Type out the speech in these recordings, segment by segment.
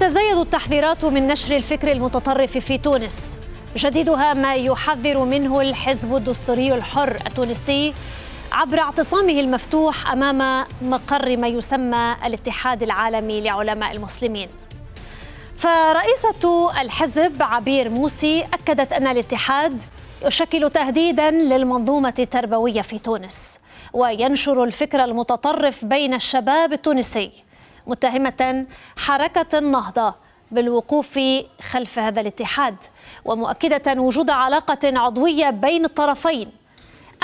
تتزايد التحذيرات من نشر الفكر المتطرف في تونس جديدها ما يحذر منه الحزب الدستوري الحر التونسي عبر اعتصامه المفتوح امام مقر ما يسمى الاتحاد العالمي لعلماء المسلمين فرئيسه الحزب عبير موسي اكدت ان الاتحاد يشكل تهديدا للمنظومه التربويه في تونس وينشر الفكر المتطرف بين الشباب التونسي متهمة حركة النهضة بالوقوف خلف هذا الاتحاد ومؤكدة وجود علاقة عضوية بين الطرفين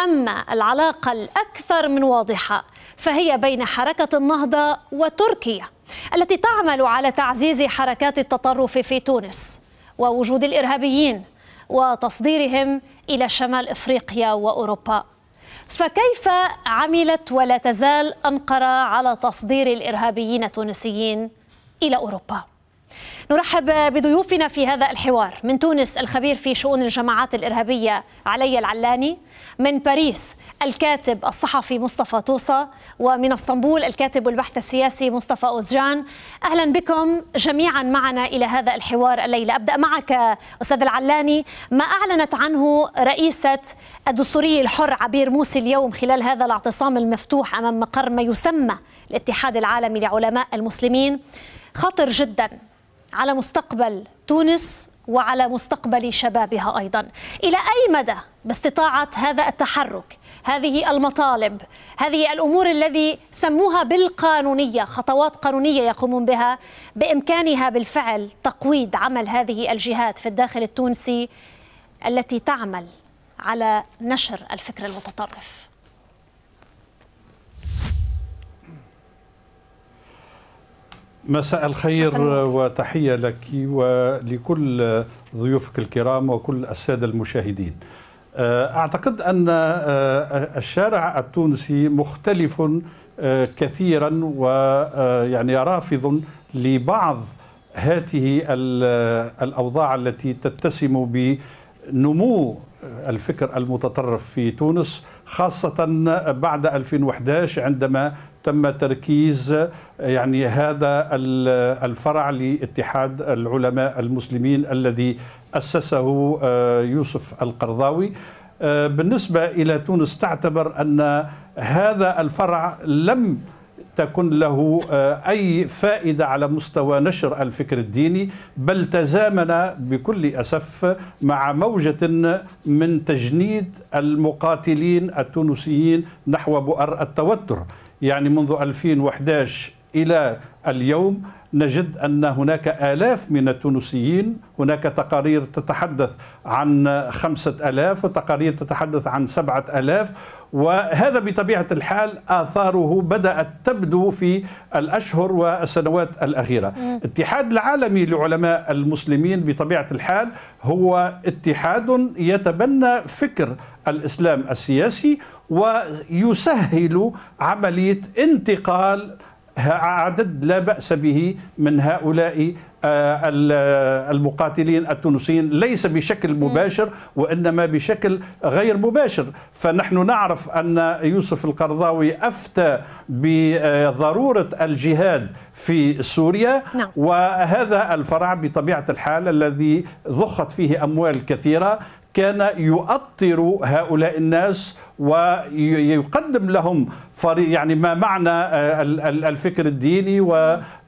أما العلاقة الأكثر من واضحة فهي بين حركة النهضة وتركيا التي تعمل على تعزيز حركات التطرف في تونس ووجود الإرهابيين وتصديرهم إلى شمال إفريقيا وأوروبا فكيف عملت ولا تزال أنقرة على تصدير الإرهابيين التونسيين إلى أوروبا؟ نرحب بضيوفنا في هذا الحوار من تونس الخبير في شؤون الجماعات الإرهابية علي العلاني من باريس الكاتب الصحفي مصطفى توصى ومن اسطنبول الكاتب والبحث السياسي مصطفى أوزجان أهلا بكم جميعا معنا إلى هذا الحوار الليلة أبدأ معك أستاذ العلاني ما أعلنت عنه رئيسة الدستوري الحر عبير موسي اليوم خلال هذا الاعتصام المفتوح أمام مقر ما يسمى الاتحاد العالمي لعلماء المسلمين خطر جداً على مستقبل تونس وعلى مستقبل شبابها ايضا الى اي مدى باستطاعه هذا التحرك هذه المطالب هذه الامور الذي سموها بالقانونيه خطوات قانونيه يقومون بها بامكانها بالفعل تقويض عمل هذه الجهات في الداخل التونسي التي تعمل على نشر الفكر المتطرف مساء الخير وتحية لك ولكل ضيوفك الكرام وكل السادة المشاهدين آه، أعتقد أن آه، الشارع التونسي مختلف آه، كثيرا ويعني رافض لبعض هذه الأوضاع التي تتسم بنمو الفكر المتطرف في تونس خاصة بعد 2011 عندما تم تركيز يعني هذا الفرع لاتحاد العلماء المسلمين الذي أسسه آه، يوسف القرضاوي آه، بالنسبة إلى تونس تعتبر أن هذا الفرع لم تكن له آه، أي فائدة على مستوى نشر الفكر الديني بل تزامن بكل أسف مع موجة من تجنيد المقاتلين التونسيين نحو بؤر التوتر يعني منذ 2011 إلى اليوم نجد أن هناك آلاف من التونسيين هناك تقارير تتحدث عن خمسة ألاف وتقارير تتحدث عن سبعة ألاف وهذا بطبيعة الحال آثاره بدأت تبدو في الأشهر والسنوات الأخيرة الاتحاد العالمي لعلماء المسلمين بطبيعة الحال هو اتحاد يتبنى فكر الإسلام السياسي ويسهل عملية انتقال عدد لا بأس به من هؤلاء آه، المقاتلين التونسيين ليس بشكل مباشر وإنما بشكل غير مباشر فنحن نعرف أن يوسف القرضاوي أفتى بضرورة الجهاد في سوريا نعم. وهذا الفرع بطبيعة الحال الذي ضخت فيه أموال كثيرة كان يؤطر هؤلاء الناس ويقدم لهم فريق يعني ما معنى آه، الفكر الديني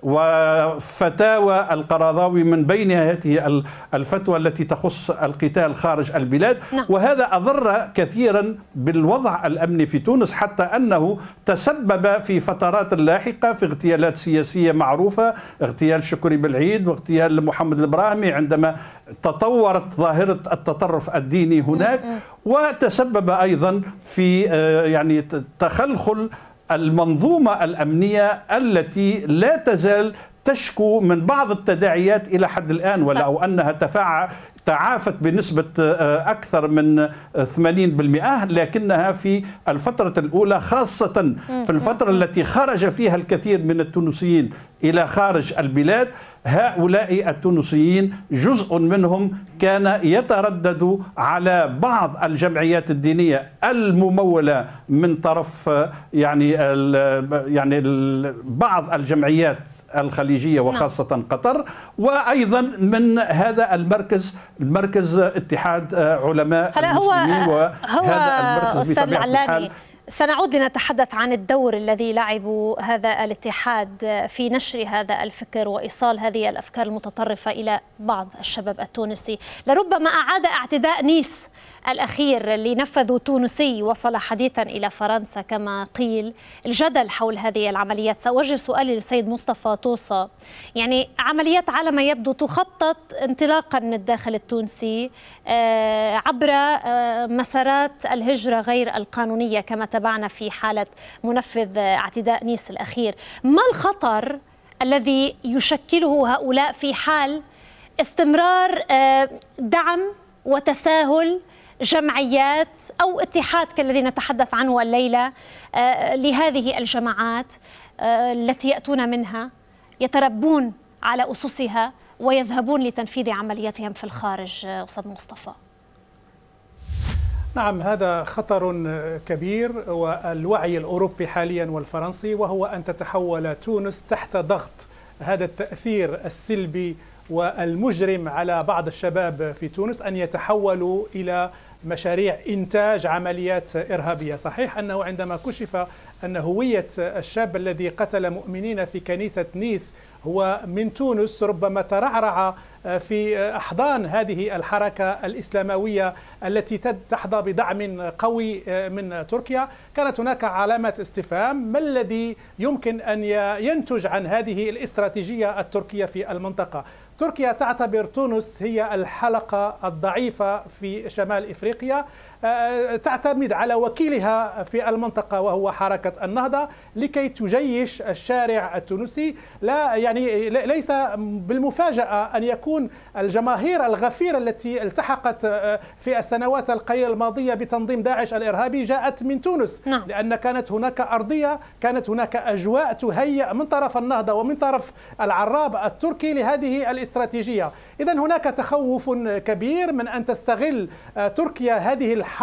وفتاوى القرضاوي من بين هذه الفتوى التي تخص القتال خارج البلاد نعم. وهذا أضر كثيرا بالوضع الأمني في تونس حتى أنه تسبب في فترات لاحقة في اغتيالات سياسية معروفة اغتيال شكري بالعيد واغتيال محمد البراهمي عندما تطورت ظاهرة التطرف الديني هناك وتسبب ايضا في آه، يعني تخلخل المنظومه الامنيه التي لا تزال تشكو من بعض التداعيات الى حد الان ولو انها تفاعل تعافت بنسبة آه، أكثر من 80% آه، لكنها في الفترة الأولى خاصة في الفترة التي خرج فيها الكثير من التونسيين إلى خارج البلاد هؤلاء التونسيين جزء منهم كان يتردد على بعض الجمعيات الدينيه المموله من طرف آه، يعني يعني بعض الجمعيات الخليجيه نعم. وخاصه قطر وايضا من هذا المركز المركز اتحاد آه، علماء هلا هو وهذا المركز أستاذ العلاني سنعود لنتحدث عن الدور الذي لعب هذا الاتحاد في نشر هذا الفكر وإيصال هذه الأفكار المتطرفة إلى بعض الشباب التونسي لربما أعاد اعتداء نيس الأخير اللي نفذه تونسي وصل حديثا إلى فرنسا كما قيل الجدل حول هذه العمليات سأوجه سؤالي للسيد مصطفى توصى يعني عمليات على ما يبدو تخطط انطلاقا من الداخل التونسي آه، عبر آه، مسارات الهجرة غير القانونية كما تابعنا في حالة منفذ اعتداء نيس الأخير ما الخطر الذي يشكله هؤلاء في حال استمرار آه، دعم وتساهل جمعيات أو اتحاد كالذي نتحدث عنه الليلة آه، لهذه الجماعات آه، التي يأتون منها يتربون على أسسها ويذهبون لتنفيذ عملياتهم في الخارج آه، أستاذ مصطفى نعم هذا خطر كبير والوعي الأوروبي حاليا والفرنسي وهو أن تتحول تونس تحت ضغط هذا التأثير السلبي والمجرم على بعض الشباب في تونس أن يتحولوا إلى مشاريع إنتاج عمليات إرهابية صحيح أنه عندما كشف أن هوية الشاب الذي قتل مؤمنين في كنيسة نيس هو من تونس ربما ترعرع في أحضان هذه الحركة الإسلاموية التي تحظى بدعم قوي من تركيا كانت هناك علامة استفهام ما الذي يمكن أن ينتج عن هذه الاستراتيجية التركية في المنطقة تركيا تعتبر تونس هي الحلقة الضعيفة في شمال إفريقيا آه، تعتمد على وكيلها في المنطقة وهو حركة النهضة لكي تجيش الشارع التونسي لا يعني ليس بالمفاجأة أن يكون الجماهير الغفيرة التي التحقت آه، في السنوات القليلة الماضية بتنظيم داعش الإرهابي جاءت من تونس نعم. لأن كانت هناك أرضية كانت هناك أجواء تهيأ من طرف النهضة ومن طرف العراب التركي لهذه الاستراتيجية إذا هناك تخوف كبير من أن تستغل آه، تركيا هذه الحالة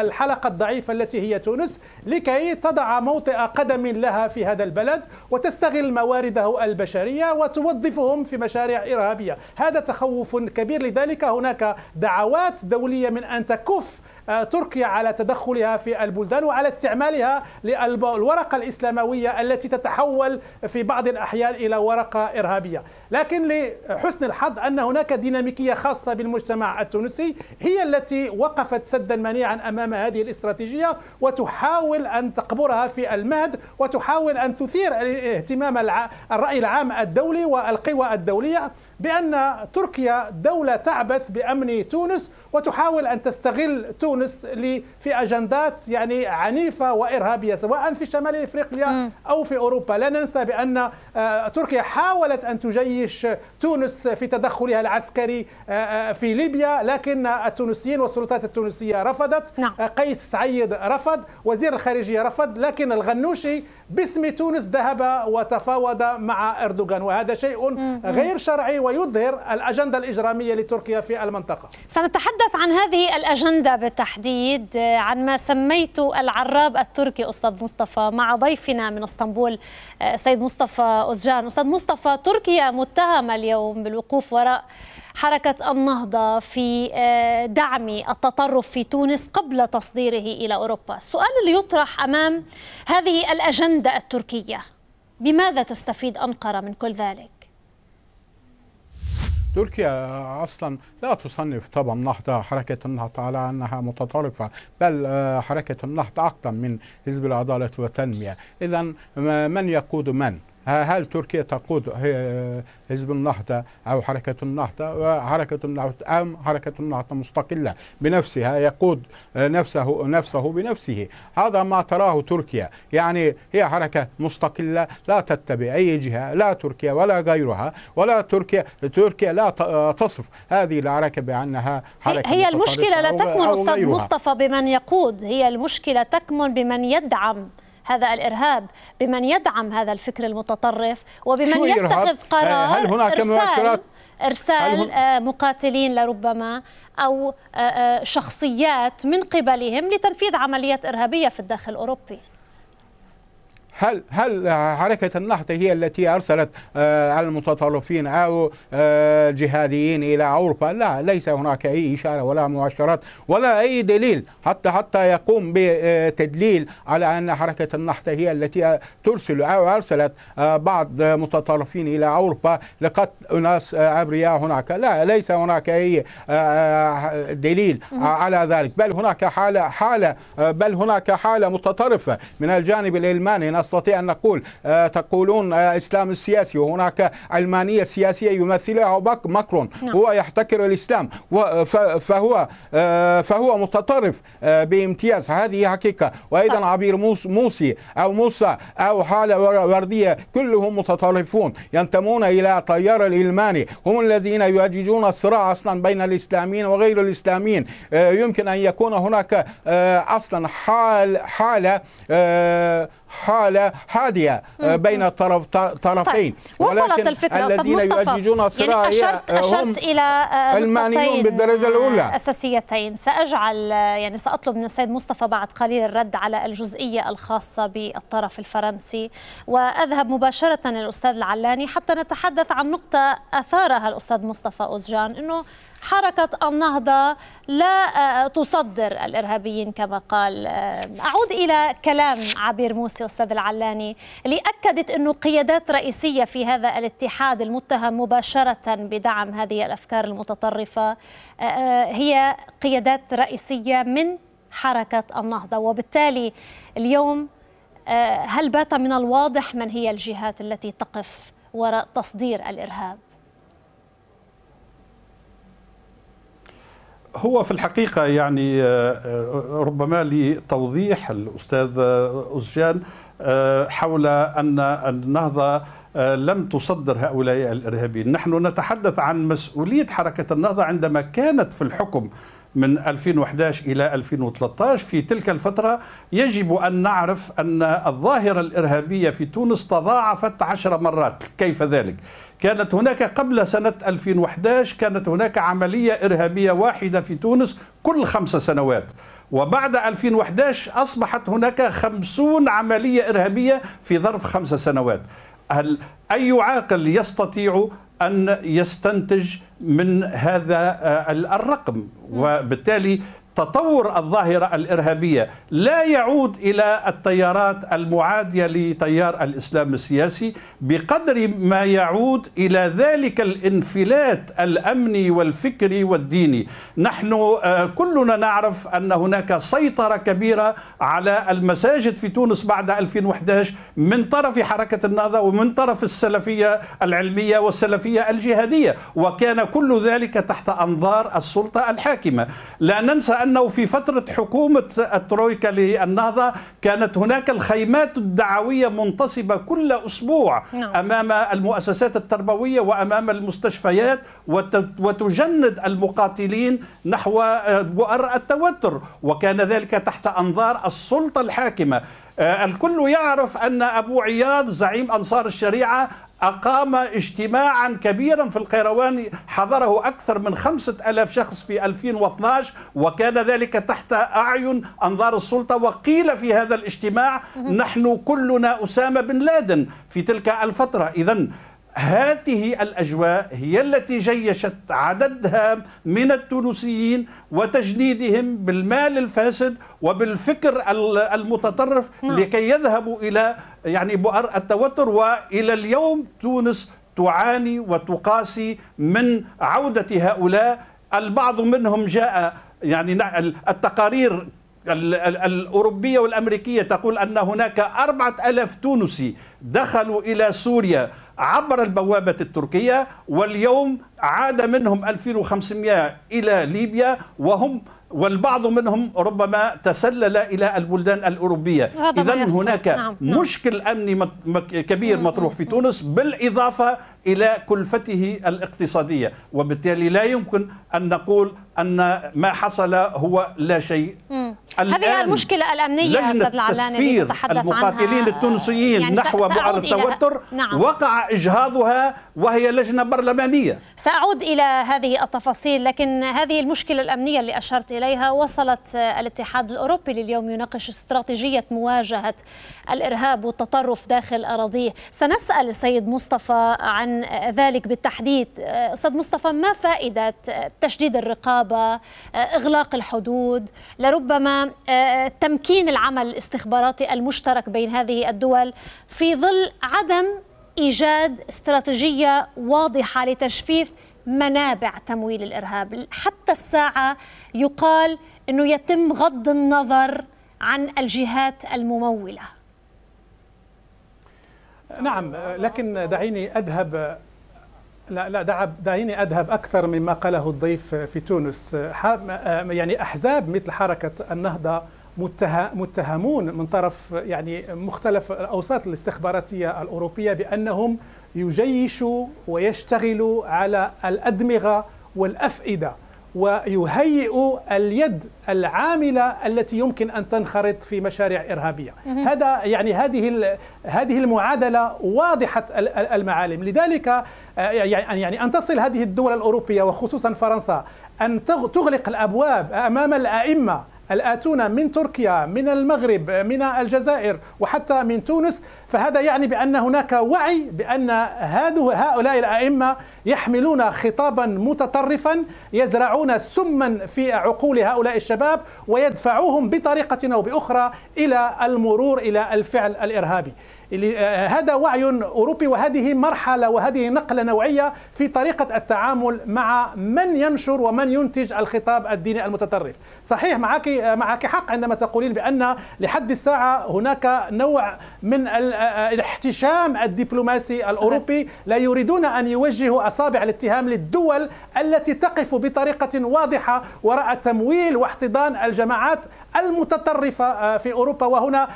الحلقة الضعيفة التي هي تونس لكي تضع موطئ قدم لها في هذا البلد وتستغل موارده البشرية وتوظفهم في مشاريع إرهابية هذا تخوف كبير لذلك هناك دعوات دولية من أن تكف آه، تركيا على تدخلها في البلدان وعلى استعمالها للورقة الإسلاموية التي تتحول في بعض الأحيان إلى ورقة إرهابية لكن لحسن الحظ أن هناك ديناميكية خاصة بالمجتمع التونسي هي التي وقفت سدا منيعا أمام هذه الاستراتيجية وتحاول أن تقبرها في المهد وتحاول أن تثير اهتمام الرأي العام الدولي والقوى الدولية بأن تركيا دولة تعبث بأمن تونس وتحاول أن تستغل تونس في أجندات يعني عنيفة وإرهابية سواء في شمال إفريقيا أو في أوروبا لا ننسى بأن آه، تركيا حاولت أن تجيش تونس في تدخلها العسكري آه، آه، في ليبيا لكن التونسيين والسلطات التونسية رفضت نعم. قيس سعيد رفض وزير الخارجية رفض لكن الغنوشي باسم تونس ذهب وتفاوض مع أردوغان وهذا شيء غير شرعي ويظهر الأجندة الإجرامية لتركيا في المنطقة سنتحدث عن هذه الأجندة بالتحديد آه، عن ما سميت العراب التركي أستاذ مصطفى مع ضيفنا من اسطنبول آه، سيد مصطفى أزجان أستاذ مصطفى تركيا متهمة اليوم بالوقوف وراء حركة النهضة في آه، دعم التطرف في تونس قبل تصديره إلى أوروبا السؤال اللي يطرح أمام هذه الأجندة التركية بماذا تستفيد أنقرة من كل ذلك؟ تركيا اصلا لا تصنف طبعا النهضه حركه النهضه على انها متطرفه بل آه، حركه النهضه اقدم من حزب العداله والتنميه اذا من يقود من هل تركيا تقود حزب النهضة أو حركة النهضة وحركة النهضة أم حركة النهضة مستقلة بنفسها يقود نفسه نفسه بنفسه هذا ما تراه تركيا يعني هي حركة مستقلة لا تتبع أي جهة لا تركيا ولا غيرها ولا تركيا تركيا لا تصف هذه الحركة بأنها حركة هي المشكلة لا تكمن أستاذ مصطفى بمن يقود هي المشكلة تكمن بمن يدعم هذا الارهاب بمن يدعم هذا الفكر المتطرف وبمن يتخذ قرار آه، هل هناك مؤشرات ارسال آه، مقاتلين لربما او آه، شخصيات من قبلهم لتنفيذ عمليات ارهابيه في الداخل الاوروبي هل هل حركة النهضة هي التي أرسلت آه، المتطرفين أو آه، الجهاديين إلى أوروبا لا ليس هناك أي إشارة ولا مؤشرات ولا أي دليل حتى حتى يقوم بتدليل على أن حركة النهضة هي التي ترسل أو أرسلت آه، بعض متطرفين إلى أوروبا لقتل أناس أبرياء هناك لا ليس هناك أي دليل على ذلك بل هناك حالة حالة بل هناك حالة متطرفة من الجانب الألماني نستطيع أن نقول آه، تقولون آه، إسلام السياسي وهناك علمانية سياسية يمثلها ماكرون نعم. هو يحتكر الإسلام فهو آه، فهو متطرف بامتياز هذه حقيقة وأيضا عبير موسي أو موسى أو حالة وردية كلهم متطرفون ينتمون إلى طيار الإلماني هم الذين يؤججون الصراع أصلا بين الإسلاميين وغير الإسلاميين يمكن أن يكون هناك أصلا حال حالة حالة حادية آه، بين الطرف طرفين طيب. وصلت الفكرة الذين يؤججون صراع يعني أشرت, آه، أشرت إلى آه، المعنيون بالدرجة الأولى أساسيتين سأجعل يعني سأطلب من السيد مصطفى بعد قليل الرد على الجزئية الخاصة بالطرف الفرنسي وأذهب مباشرة للأستاذ العلاني حتى نتحدث عن نقطة أثارها الأستاذ مصطفى أوزجان أنه حركة النهضة لا آه، تصدر الإرهابيين كما قال آه، أعود إلى كلام عبير موسي أستاذ العلاني اللي أكدت أنه قيادات رئيسية في هذا الاتحاد المتهم مباشرة بدعم هذه الأفكار المتطرفة آه، هي قيادات رئيسية من حركة النهضة وبالتالي اليوم هل بات من الواضح من هي الجهات التي تقف وراء تصدير الإرهاب؟ هو في الحقيقة يعني آه، آه، ربما لتوضيح الأستاذ آه، أزجان حول أن النهضة لم تصدر هؤلاء الإرهابيين نحن نتحدث عن مسؤولية حركة النهضة عندما كانت في الحكم من 2011 إلى 2013 في تلك الفترة يجب أن نعرف أن الظاهرة الإرهابية في تونس تضاعفت عشر مرات كيف ذلك؟ كانت هناك قبل سنة 2011 كانت هناك عملية إرهابية واحدة في تونس كل خمس سنوات وبعد 2011 أصبحت هناك خمسون عملية إرهابية في ظرف خمس سنوات هل أي عاقل يستطيع أن يستنتج من هذا آه، الرقم وبالتالي تطور الظاهرة الإرهابية لا يعود إلى التيارات المعادية لتيار الإسلام السياسي بقدر ما يعود إلى ذلك الانفلات الأمني والفكري والديني نحن آه، كلنا نعرف أن هناك سيطرة كبيرة على المساجد في تونس بعد 2011 من طرف حركة النهضة ومن طرف السلفية العلمية والسلفية الجهادية وكان كل ذلك تحت أنظار السلطة الحاكمة لا ننسى أن أنه في فترة حكومة الترويكا للنهضة كانت هناك الخيمات الدعوية منتصبة كل أسبوع نعم. أمام المؤسسات التربوية وأمام المستشفيات وتجند المقاتلين نحو آه، بؤر التوتر وكان ذلك تحت أنظار السلطة الحاكمة آه، الكل يعرف أن أبو عياض زعيم أنصار الشريعة أقام اجتماعا كبيرا في القيروان حضره أكثر من خمسة ألاف شخص في 2012 وكان ذلك تحت أعين أنظار السلطة وقيل في هذا الاجتماع نحن كلنا أسامة بن لادن في تلك الفترة إذا هذه الأجواء هي التي جيشت عددها من التونسيين وتجنيدهم بالمال الفاسد وبالفكر المتطرف نعم. لكي يذهبوا إلى يعني بؤر التوتر وإلى اليوم تونس تعاني وتقاسي من عودة هؤلاء البعض منهم جاء يعني التقارير الأوروبية والأمريكية تقول أن هناك أربعة ألاف تونسي دخلوا إلى سوريا عبر البوابة التركية واليوم عاد منهم 2500 إلى ليبيا وهم والبعض منهم ربما تسلل الى البلدان الاوروبيه اذا هناك نعم،, نعم. مشكل امني كبير مطروح في تونس بالاضافه الى كلفته الاقتصاديه وبالتالي لا يمكن ان نقول ان ما حصل هو لا شيء هذه المشكلة الأمنية أستاذ العلاني المقاتلين عنها التونسيين يعني نحو بعض التوتر نعم. وقع إجهاضها وهي لجنة برلمانية سأعود إلى هذه التفاصيل لكن هذه المشكلة الأمنية اللي أشرت إليها وصلت آه، الاتحاد الأوروبي لليوم يناقش استراتيجية مواجهة الإرهاب والتطرف داخل أراضيه سنسأل السيد مصطفى عن ذلك بالتحديد آه، أستاذ مصطفى ما فائدة تشديد الرقابة آه، إغلاق الحدود لربما آه، آه، تمكين العمل الاستخباراتي المشترك بين هذه الدول في ظل عدم ايجاد استراتيجيه واضحه لتجفيف منابع تمويل الارهاب حتى الساعه يقال انه يتم غض النظر عن الجهات المموله نعم لكن دعيني اذهب لا لا دعب دعيني اذهب اكثر مما قاله الضيف في تونس آه، يعني احزاب مثل حركه النهضه متهمون من طرف يعني مختلف الاوساط الاستخباراتيه الاوروبيه بانهم يجيشوا ويشتغلوا على الادمغه والافئده ويهيئوا اليد العامله التي يمكن ان تنخرط في مشاريع ارهابيه هذا يعني هذه هذه المعادله واضحه المعالم لذلك آه، يعني،, يعني ان تصل هذه الدول الاوروبيه وخصوصا فرنسا ان تغلق الابواب امام الائمه الآتون من تركيا من المغرب من الجزائر وحتى من تونس فهذا يعني بأن هناك وعي بأن هؤلاء الأئمة يحملون خطابا متطرفا يزرعون سما في عقول هؤلاء الشباب ويدفعوهم بطريقة أو بأخرى إلى المرور إلى الفعل الإرهابي آه، هذا وعي أوروبي وهذه مرحلة وهذه نقلة نوعية في طريقة التعامل مع من ينشر ومن ينتج الخطاب الديني المتطرف صحيح معك, آه، معك حق عندما تقولين بأن لحد الساعة هناك نوع من ال الاحتشام الدبلوماسي الأوروبي لا يريدون أن يوجهوا أصابع الاتهام للدول التي تقف بطريقة واضحة وراء تمويل واحتضان الجماعات المتطرفة آه، في أوروبا وهنا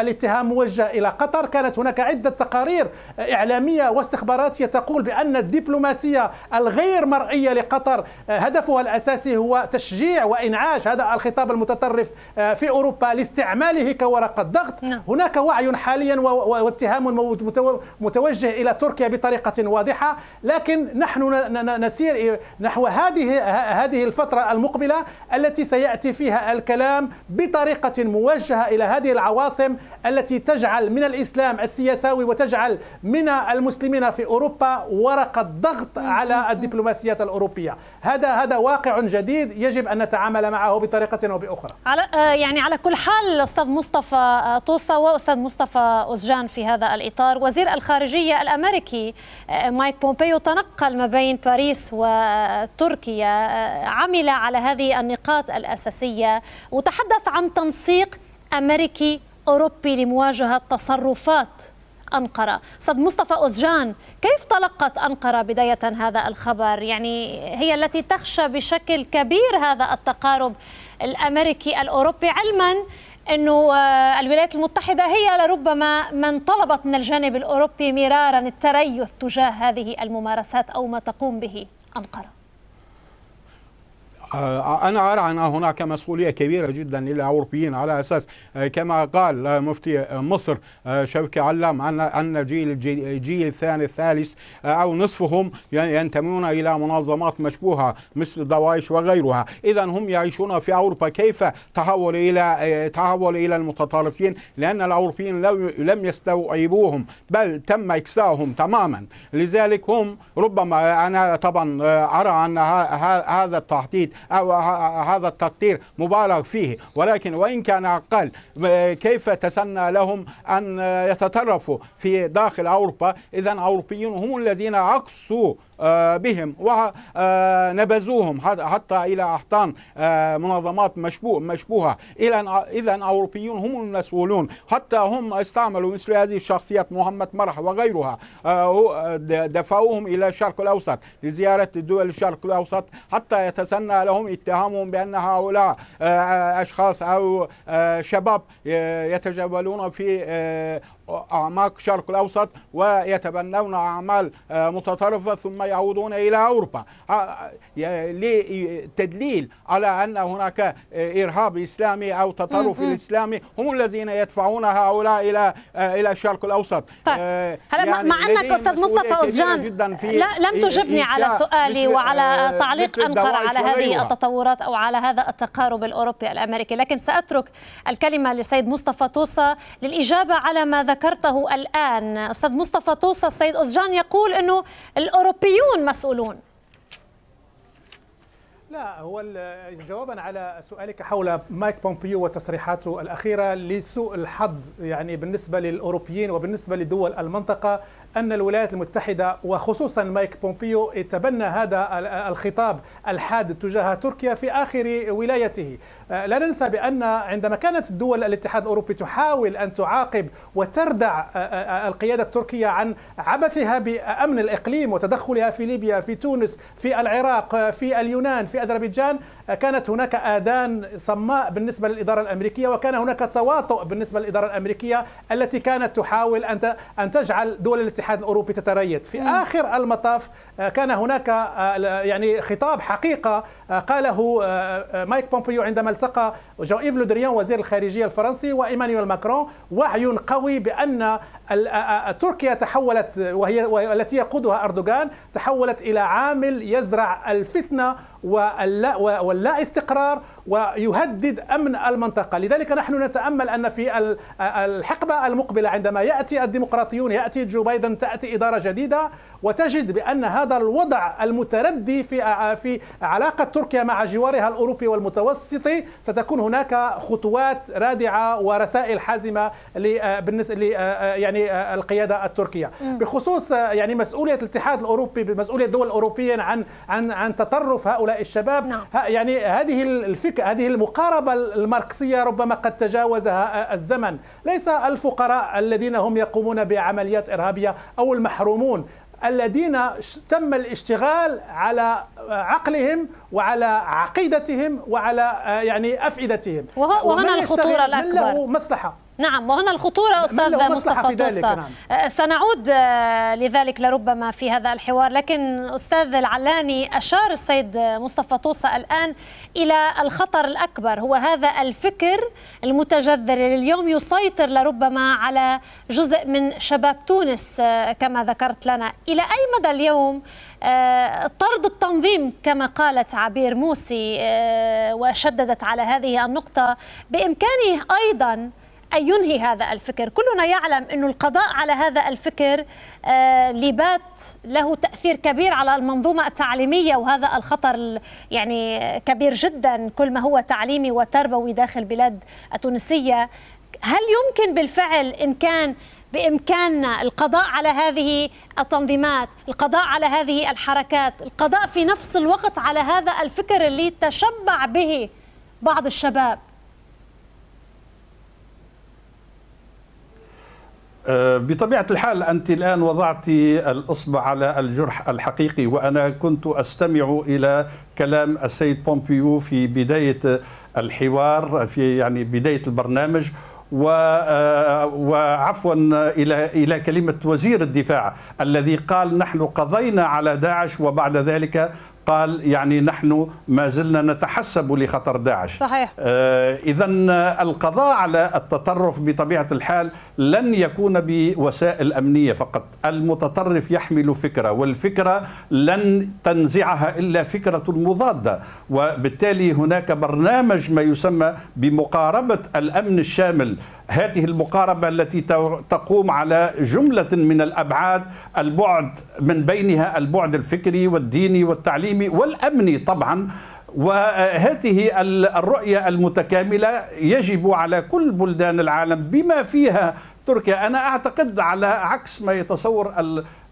الاتهام موجه إلى قطر كانت هناك عدة تقارير آه، إعلامية واستخباراتية تقول بأن الدبلوماسية الغير مرئية لقطر آه، هدفها الأساسي هو تشجيع وإنعاش هذا الخطاب المتطرف في أوروبا لاستعماله كورقة ضغط نعم. هناك وعي حاليا واتهام متوجه إلى تركيا بطريقة واضحة لكن نحن نسير نحو هذه هذه الفترة المقبلة التي سيأتي فيها الكلام الإسلام بطريقة موجهة إلى هذه العواصم التي تجعل من الإسلام السياساوي وتجعل من المسلمين في أوروبا ورقة ضغط على الدبلوماسيات الأوروبية هذا هذا واقع جديد يجب أن نتعامل معه بطريقة أو بأخرى على آه، يعني على كل حال أستاذ مصطفى آه، طوسة وأستاذ مصطفى أوزجان في هذا الإطار وزير الخارجية الأمريكي آه، مايك بومبيو تنقل ما بين باريس وتركيا عمل على هذه النقاط الأساسية وتحدث عن تنسيق أمريكي أوروبي لمواجهة تصرفات أنقرة صد مصطفى أوزجان كيف تلقت أنقرة بداية هذا الخبر يعني هي التي تخشى بشكل كبير هذا التقارب الأمريكي الأوروبي علما أنه آه، الولايات المتحدة هي لربما من طلبت من الجانب الأوروبي مرارا التريث تجاه هذه الممارسات أو ما تقوم به أنقرة آه، أنا أرى أن هناك مسؤولية كبيرة جدا للأوروبيين على أساس آه، كما قال آه، مفتي مصر شوكي علام أن أن جيل الجيل الثاني الثالث أو نصفهم ينتمون إلى منظمات مشبوهة مثل دوايش وغيرها إذا هم يعيشون في أوروبا كيف تحول إلى تحول إلى المتطرفين لأن الأوروبيين لم يستوعبوهم بل تم إكساهم تماما لذلك هم ربما أنا طبعا أرى أن هذا التحديد أو هذا التقدير مبالغ فيه ولكن وإن كان أقل كيف تسنى لهم أن يتطرفوا في داخل أوروبا إذا أوروبيون هم الذين عكسوا آه، بهم ونبذوهم آه، حتى إلى أحضان آه، منظمات مشبوهة إلى إذا الاوروبيون هم المسؤولون حتى هم استعملوا مثل هذه الشخصيات محمد مرح وغيرها دفعوهم إلى الشرق الأوسط لزيارة دول الشرق الأوسط حتى يتسنى لهم اتهامهم بأن هؤلاء أشخاص أو شباب يتجولون في أعماق الشرق الأوسط ويتبنون أعمال آه، متطرفة ثم يعودون إلى أوروبا آه، آه، لتدليل على أن هناك إرهاب إسلامي أو تطرف إسلامي هم الذين يدفعون هؤلاء إلى إلى الشرق الأوسط طيب. يعني مع أنك أستاذ مصطفى أوزجان لا لم تجبني على سؤالي وعلى تعليق أنقرة على هذه التطورات أو على هذا التقارب الأوروبي الأمريكي لكن سأترك الكلمة لسيد مصطفى توصى للإجابة على ما ذكر ذكرته الآن أستاذ مصطفى توصى السيد أوزجان يقول أنه الأوروبيون مسؤولون لا هو جوابا على سؤالك حول مايك بومبيو وتصريحاته الاخيره لسوء الحظ يعني بالنسبه للاوروبيين وبالنسبه لدول المنطقه ان الولايات المتحده وخصوصا مايك بومبيو تبنى هذا الخطاب الحاد تجاه تركيا في اخر ولايته آه، لا ننسى بأن عندما كانت الدول الاتحاد الأوروبي تحاول أن تعاقب وتردع آه، آه، القيادة التركية عن عبثها بأمن الإقليم وتدخلها في ليبيا في تونس في العراق في اليونان في أذربيجان كانت هناك آذان صماء بالنسبة للإدارة الأمريكية وكان هناك تواطؤ بالنسبة للإدارة الأمريكية التي كانت تحاول أن أن تجعل دول الاتحاد الأوروبي تتريث في آخر المطاف كان هناك يعني خطاب حقيقة قاله مايك بومبيو عندما التقى جو إيف لودريان وزير الخارجية الفرنسي وإيمانويل ماكرون وعي قوي بأن تركيا تحولت وهي والتي يقودها أردوغان تحولت إلى عامل يزرع الفتنة واللا, واللا استقرار ويهدد امن المنطقه، لذلك نحن نتامل ان في الحقبه المقبله عندما ياتي الديمقراطيون ياتي جو بايدن تاتي اداره جديده وتجد بأن هذا الوضع المتردي في في علاقة تركيا مع جوارها الأوروبي والمتوسطي ستكون هناك خطوات رادعة ورسائل حازمة بالنسبة يعني القيادة التركية بخصوص يعني مسؤولية الاتحاد الأوروبي مسؤولية الدول الأوروبية عن عن عن تطرف هؤلاء الشباب نعم. يعني هذه الفكرة هذه المقاربة الماركسية ربما قد تجاوزها الزمن ليس الفقراء الذين هم يقومون بعمليات إرهابية أو المحرومون الذين تم الاشتغال على عقلهم وعلى عقيدتهم وعلى آه، يعني افئدتهم وهنا الخطوره الاكبر من له مصلحه نعم وهنا الخطورة أستاذ مصطفى توصى نعم. أه، سنعود أه، لذلك لربما في هذا الحوار لكن أستاذ العلاني أشار السيد مصطفى توصى الآن إلى الخطر الأكبر هو هذا الفكر المتجذر اللي اليوم يسيطر لربما على جزء من شباب تونس أه، كما ذكرت لنا إلى أي مدى اليوم طرد التنظيم كما قالت عبير موسي وشددت على هذه النقطة بإمكانه أيضاً أن ينهي هذا الفكر كلنا يعلم أن القضاء على هذا الفكر آه، لبات له تأثير كبير على المنظومة التعليمية وهذا الخطر يعني كبير جدا كل ما هو تعليمي وتربوي داخل بلاد التونسية هل يمكن بالفعل إن كان بإمكاننا القضاء على هذه التنظيمات القضاء على هذه الحركات القضاء في نفس الوقت على هذا الفكر اللي تشبع به بعض الشباب آه، بطبيعة الحال أنت الآن وضعت الإصبع على الجرح الحقيقي وأنا كنت أستمع إلى كلام السيد بومبيو في بداية الحوار في يعني بداية البرنامج آه، وعفوا الى الى كلمه وزير الدفاع الذي قال نحن قضينا على داعش وبعد ذلك قال يعني نحن ما زلنا نتحسب لخطر داعش صحيح آه، إذا القضاء على التطرف بطبيعة الحال لن يكون بوسائل أمنية فقط المتطرف يحمل فكرة والفكرة لن تنزعها إلا فكرة مضادة وبالتالي هناك برنامج ما يسمى بمقاربة الأمن الشامل هذه المقاربة التي تقوم على جملة من الأبعاد البعد من بينها البعد الفكري والديني والتعليمي والأمني طبعا وهذه الرؤية المتكاملة يجب على كل بلدان العالم بما فيها تركيا أنا أعتقد على عكس ما يتصور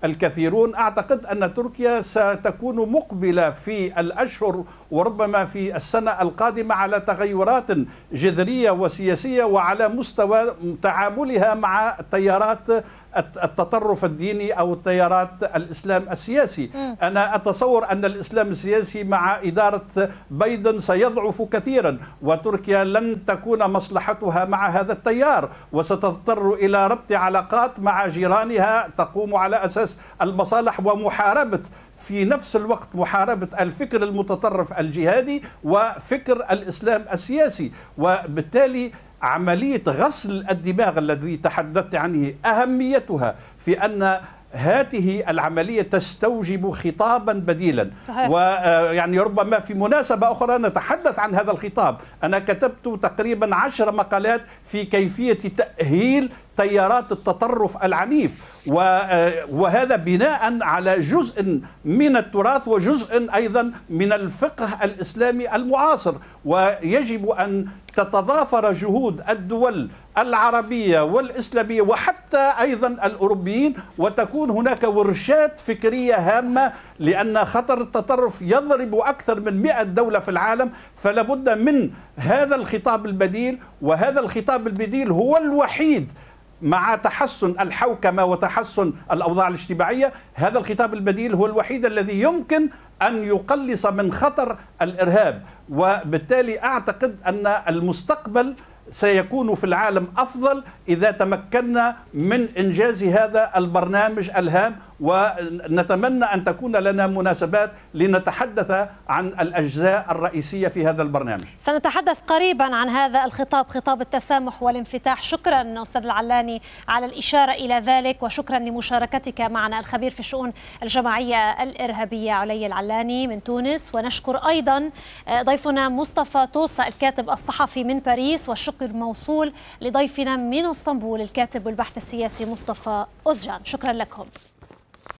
الكثيرون أعتقد أن تركيا ستكون مقبلة في الأشهر وربما في السنة القادمة على تغيرات جذرية وسياسية وعلى مستوى تعاملها مع تيارات التطرف الديني أو تيارات الإسلام السياسي أنا أتصور أن الإسلام السياسي مع إدارة بايدن سيضعف كثيرا وتركيا لن تكون مصلحتها مع هذا التيار وستضطر إلى ربط علاقات مع جيرانها تقوم على أساس تؤسس المصالح ومحاربة في نفس الوقت محاربة الفكر المتطرف الجهادي وفكر الإسلام السياسي وبالتالي عملية غسل الدماغ الذي تحدثت عنه أهميتها في أن هذه العملية تستوجب خطابا بديلا ويعني آه، ربما في مناسبة أخرى نتحدث عن هذا الخطاب أنا كتبت تقريبا عشر مقالات في كيفية تأهيل تيارات التطرف العنيف آه، وهذا بناء على جزء من التراث وجزء أيضا من الفقه الإسلامي المعاصر ويجب أن تتضافر جهود الدول العربية والإسلامية وحتى أيضا الأوروبيين وتكون هناك ورشات فكرية هامة لأن خطر التطرف يضرب أكثر من 100 دولة في العالم فلابد من هذا الخطاب البديل وهذا الخطاب البديل هو الوحيد مع تحسن الحوكمة وتحسن الأوضاع الاجتماعية هذا الخطاب البديل هو الوحيد الذي يمكن أن يقلص من خطر الإرهاب وبالتالي أعتقد أن المستقبل سيكون في العالم أفضل إذا تمكنا من إنجاز هذا البرنامج الهام ونتمنى أن تكون لنا مناسبات لنتحدث عن الأجزاء الرئيسية في هذا البرنامج سنتحدث قريبا عن هذا الخطاب خطاب التسامح والانفتاح شكرا أستاذ العلاني على الإشارة إلى ذلك وشكرا لمشاركتك معنا الخبير في الشؤون الجماعية الإرهابية علي العلاني من تونس ونشكر أيضا آه، ضيفنا مصطفى توصى الكاتب الصحفي من باريس والشكر موصول لضيفنا من اسطنبول الكاتب والبحث السياسي مصطفى أوزجان شكرا لكم